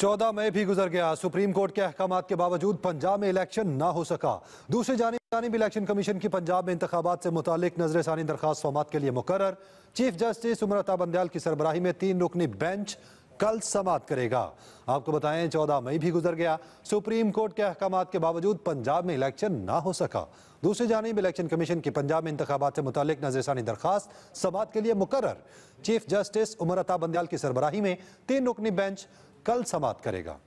चौदह मई भी गुजर गया सुप्रीम कोर्ट के अहकाम के बावजूद पंजाब में इलेक्शन ना हो सका दूसरी जानी भी इलेक्शन कमीशन की पंजाब में इंतबात से मुतल नजर षानी दरख्वास्त के लिए मुकर चीफ जस्टिस उम्रता बंदयाल की सरबराही में तीन रुकनी बेंच कल समाप्त करेगा आपको बताएं चौदह मई भी गुजर गया सुप्रीम कोर्ट के अहकाम के बावजूद पंजाब में इलेक्शन ना हो सका दूसरी जानब इलेक्शन कमीशन की पंजाब में इंतबात से मुतल नजरसानी दरखास्त समात के लिए मुकर चीफ जस्टिस उमरता बंदयाल की सरबराही में तीन रुकनी बेंच कल समाप्त करेगा